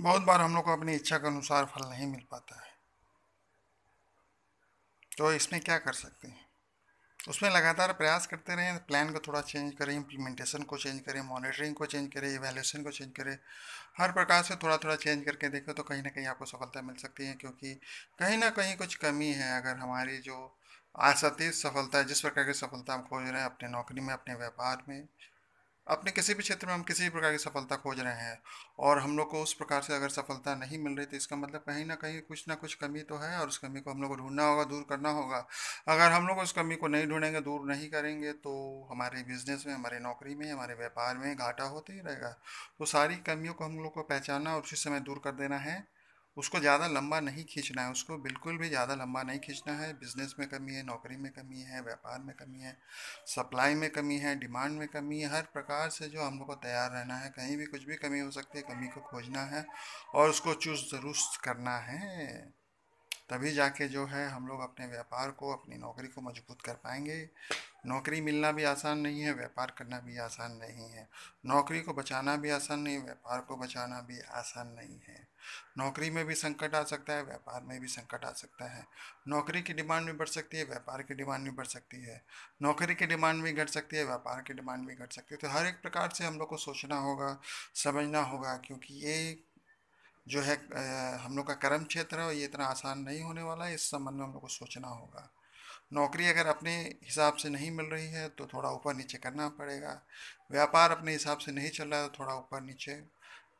बहुत बार हम लोग को अपनी इच्छा के अनुसार फल नहीं मिल पाता है तो इसमें क्या कर सकते हैं उसमें लगातार प्रयास करते रहें प्लान को थोड़ा चेंज करें इम्प्लीमेंटेशन को चेंज करें मॉनिटरिंग को चेंज करें इवेल्यूशन को चेंज करें हर प्रकार से थोड़ा थोड़ा चेंज करके देखें तो कहीं ना कहीं आपको सफलता मिल सकती है क्योंकि कहीं ना कहीं कुछ कमी है अगर हमारी जो आसती सफलता है जिस प्रकार की सफलता हम खोज रहे हैं अपने नौकरी में अपने व्यापार में अपने किसी भी क्षेत्र में हम किसी भी प्रकार की सफलता खोज रहे हैं और हम लोग को उस प्रकार से अगर सफलता नहीं मिल रही तो इसका मतलब कहीं ना कहीं कुछ ना कुछ कमी तो है और उस कमी को हम लोग को ढूंढना होगा दूर करना होगा अगर हम लोग उस कमी को नहीं ढूंढेंगे दूर नहीं करेंगे तो हमारे बिजनेस में हमारे नौकरी में हमारे व्यापार में घाटा होते ही रहेगा तो सारी कमियों को हम लोग को पहचानना और उसी समय दूर कर देना है उसको ज़्यादा लंबा नहीं खींचना है उसको बिल्कुल भी ज़्यादा लंबा नहीं खींचना है बिजनेस में कमी है नौकरी में कमी है व्यापार में कमी है सप्लाई में कमी है डिमांड में कमी है हर प्रकार से जो हम लोग को तैयार रहना है कहीं भी कुछ भी कमी हो सकती है कमी को खोजना है और उसको चूज दुरुस्त करना है तभी जाके जो है हम लोग अपने व्यापार को अपनी नौकरी को मजबूत कर पाएंगे नौकरी मिलना भी आसान नहीं है व्यापार करना भी आसान नहीं है नौकरी को बचाना भी आसान नहीं है व्यापार को बचाना भी आसान नहीं है नौकरी में भी संकट आ सकता है व्यापार में भी संकट आ सकता है नौकरी की डिमांड भी बढ़ सकती है व्यापार की डिमांड भी बढ़ सकती है नौकरी की डिमांड भी घट सकती है व्यापार की डिमांड भी घट सकती है तो हर एक प्रकार से हम लोग को सोचना होगा समझना होगा क्योंकि ये जो है हम लोग का कर्म क्षेत्र है ये इतना आसान नहीं होने वाला है इस संबंध में हम लोग को सोचना होगा नौकरी अगर अपने हिसाब से नहीं मिल रही है तो थोड़ा ऊपर नीचे करना पड़ेगा व्यापार अपने हिसाब से नहीं चल रहा है तो थोड़ा ऊपर नीचे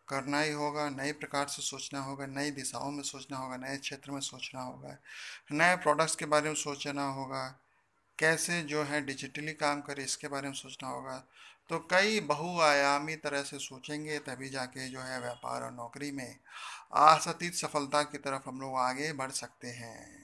करना ही होगा नए प्रकार से सोचना होगा नई दिशाओं में सोचना होगा नए क्षेत्र में सोचना होगा नए प्रोडक्ट्स के बारे में सोचना होगा कैसे जो है डिजिटली काम करे इसके बारे में सोचना होगा तो कई बहुआयामी तरह से सोचेंगे तभी जाके जो है व्यापार और नौकरी में आसतीत सफलता की तरफ हम लोग आगे बढ़ सकते हैं